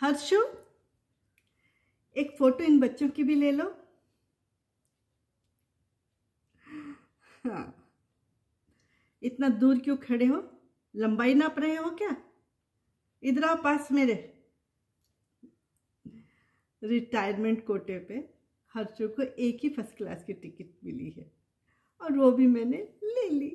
हर्षु एक फोटो इन बच्चों की भी ले लो हाँ इतना दूर क्यों खड़े हो लंबाई नाप रहे हो क्या इधर आओ पास मेरे रिटायरमेंट कोटे पे हर्षो को एक ही फर्स्ट क्लास की टिकट मिली है और वो भी मैंने ले ली